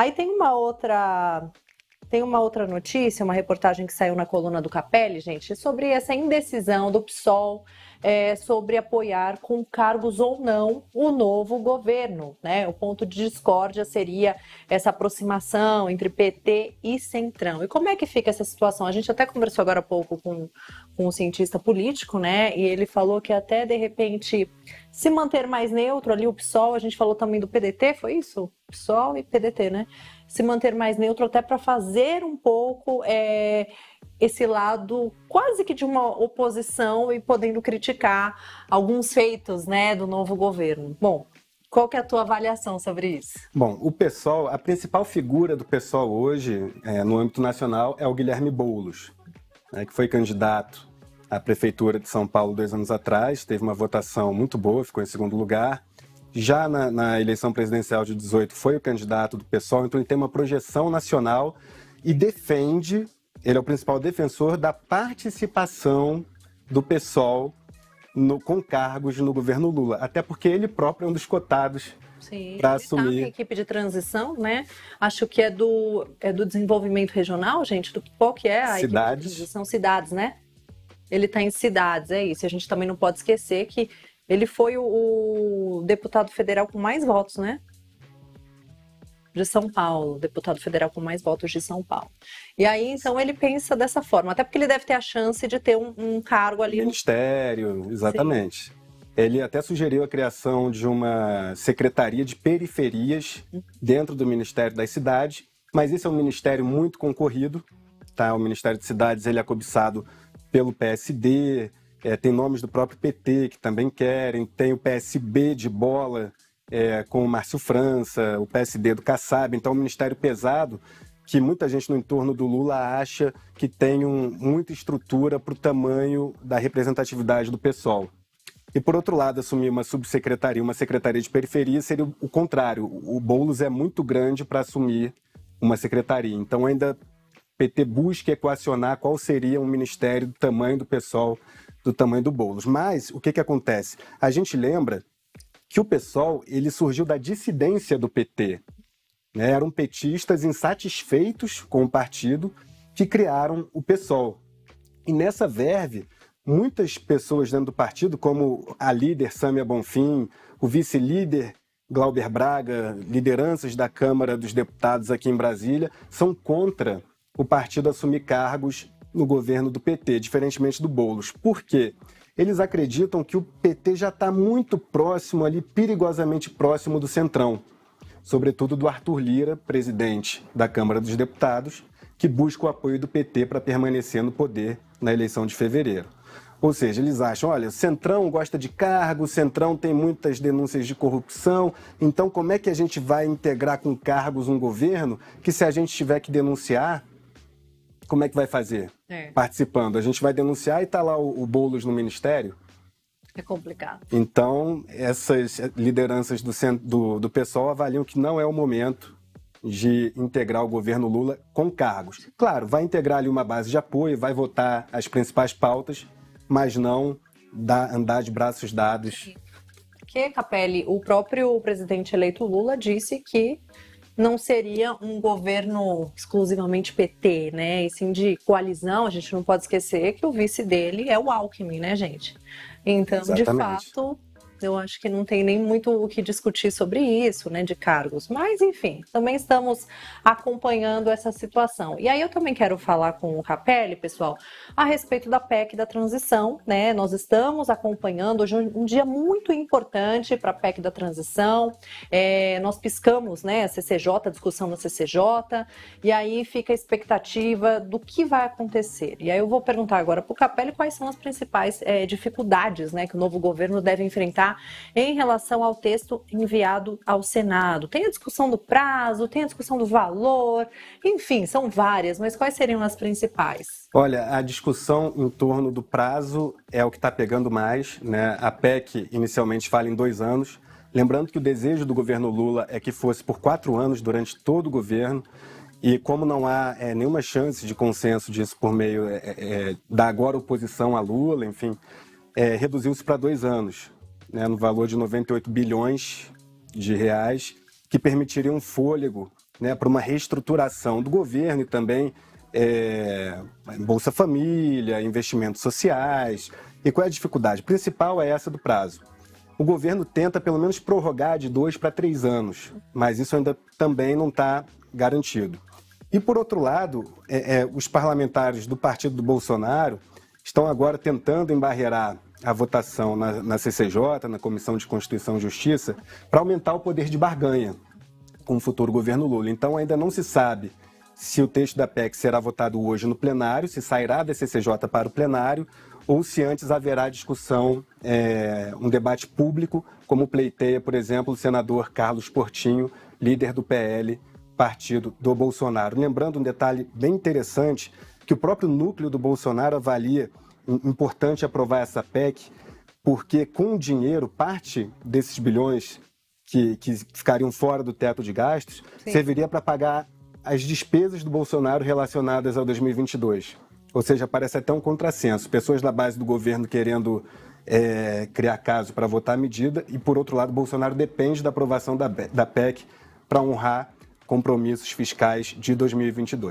Aí tem uma outra tem uma outra notícia, uma reportagem que saiu na coluna do Capelli, gente, sobre essa indecisão do PSOL é, sobre apoiar com cargos ou não o novo governo. Né? O ponto de discórdia seria essa aproximação entre PT e Centrão. E como é que fica essa situação? A gente até conversou agora há pouco com, com um cientista político, né? E ele falou que até de repente se manter mais neutro ali o PSOL, a gente falou também do PDT, foi isso? PSOL e PDT, né? se manter mais neutro, até para fazer um pouco é, esse lado quase que de uma oposição e podendo criticar alguns feitos né, do novo governo. Bom, qual que é a tua avaliação sobre isso? Bom, o pessoal, a principal figura do pessoal hoje é, no âmbito nacional é o Guilherme Boulos, né, que foi candidato à prefeitura de São Paulo dois anos atrás, teve uma votação muito boa, ficou em segundo lugar, já na, na, eleição presidencial de 18 foi o candidato do PSOL, então ele tem uma projeção nacional e defende, ele é o principal defensor da participação do PSOL no, com cargos no governo Lula, até porque ele próprio é um dos cotados para tá assumir. Tá na equipe de transição, né? Acho que é do, é do desenvolvimento regional, gente, do qual que é a cidades. equipe de transição? Cidades, né? Ele está em cidades, é isso. A gente também não pode esquecer que ele foi o, o deputado federal com mais votos, né? de São Paulo, deputado federal com mais votos de São Paulo. E aí, então, ele pensa dessa forma, até porque ele deve ter a chance de ter um, um cargo ali. Ministério, exatamente. Sim. Ele até sugeriu a criação de uma secretaria de periferias dentro do Ministério das Cidades, mas esse é um ministério muito concorrido, tá? O Ministério de Cidades ele é cobiçado pelo PSD, é, tem nomes do próprio PT que também querem, tem o PSB de bola é, com o Márcio França, o PSD do Kassab, então o é um ministério pesado que muita gente no entorno do Lula acha que tem um, muita estrutura para o tamanho da representatividade do pessoal. E por outro lado, assumir uma subsecretaria, uma secretaria de periferia seria o contrário. O Boulos é muito grande para assumir uma secretaria. Então ainda PT busca equacionar qual seria um ministério do tamanho do PSOL, do tamanho do Boulos. Mas o que, que acontece? A gente lembra que o PSOL ele surgiu da dissidência do PT. Né? Eram petistas insatisfeitos com o partido que criaram o PSOL. E nessa verve, muitas pessoas dentro do partido, como a líder Sâmia Bonfim, o vice-líder Glauber Braga, lideranças da Câmara dos Deputados aqui em Brasília, são contra o partido assumir cargos no governo do PT, diferentemente do Boulos. Por quê? Eles acreditam que o PT já está muito próximo ali, perigosamente próximo do Centrão, sobretudo do Arthur Lira, presidente da Câmara dos Deputados, que busca o apoio do PT para permanecer no poder na eleição de fevereiro. Ou seja, eles acham, olha, o Centrão gosta de cargo, o Centrão tem muitas denúncias de corrupção, então como é que a gente vai integrar com cargos um governo que se a gente tiver que denunciar, como é que vai fazer? É. Participando. A gente vai denunciar e tá lá o, o Boulos no ministério. É complicado. Então, essas lideranças do, do, do pessoal avaliam que não é o momento de integrar o governo Lula com cargos. Claro, vai integrar ali uma base de apoio, vai votar as principais pautas, mas não dar, andar de braços dados. Que, Capelli, o próprio presidente eleito Lula disse que não seria um governo exclusivamente PT, né? E sim de coalizão, a gente não pode esquecer que o vice dele é o Alckmin, né, gente? Então, Exatamente. de fato, eu acho que não tem nem muito o que discutir sobre isso, né, de cargos. Mas, enfim, também estamos acompanhando essa situação. E aí eu também quero falar com o Capelli, pessoal, a respeito da PEC da transição, né? Nós estamos acompanhando hoje um dia muito importante para a PEC da transição. É, nós piscamos, né, a CCJ, a discussão da CCJ, e aí fica a expectativa do que vai acontecer. E aí eu vou perguntar agora para o Capelli quais são as principais é, dificuldades, né, que o novo governo deve enfrentar em relação ao texto enviado ao Senado. Tem a discussão do prazo, tem a discussão do valor, enfim, são várias, mas quais seriam as principais? Olha, a discussão em torno do prazo é o que está pegando mais, né? A PEC inicialmente fala em dois anos. Lembrando que o desejo do governo Lula é que fosse por quatro anos durante todo o governo. E como não há é, nenhuma chance de consenso disso por meio é, é, é da agora oposição a Lula, enfim, é, reduziu-se para dois anos né, no valor de 98 bilhões de reais, que permitiria um fôlego né, para uma reestruturação do governo e também é, Bolsa Família, investimentos sociais. E qual é a dificuldade? principal é essa do prazo. O governo tenta pelo menos prorrogar de dois para três anos, mas isso ainda também não está garantido. E por outro lado, é, é, os parlamentares do partido do Bolsonaro estão agora tentando embarrear a votação na, na CCJ, na Comissão de Constituição e Justiça, para aumentar o poder de barganha com o futuro governo Lula. Então ainda não se sabe se o texto da PEC será votado hoje no plenário, se sairá da CCJ para o plenário, ou se antes haverá discussão, é, um debate público, como pleiteia, por exemplo, o senador Carlos Portinho, líder do PL, partido do Bolsonaro. Lembrando um detalhe bem interessante, que o próprio núcleo do Bolsonaro avalia importante aprovar essa PEC, porque com o dinheiro, parte desses bilhões que, que ficariam fora do teto de gastos Sim. serviria para pagar as despesas do Bolsonaro relacionadas ao 2022. Ou seja, parece até um contrassenso. Pessoas da base do governo querendo é, criar caso para votar a medida e, por outro lado, Bolsonaro depende da aprovação da, da PEC para honrar compromissos fiscais de 2022.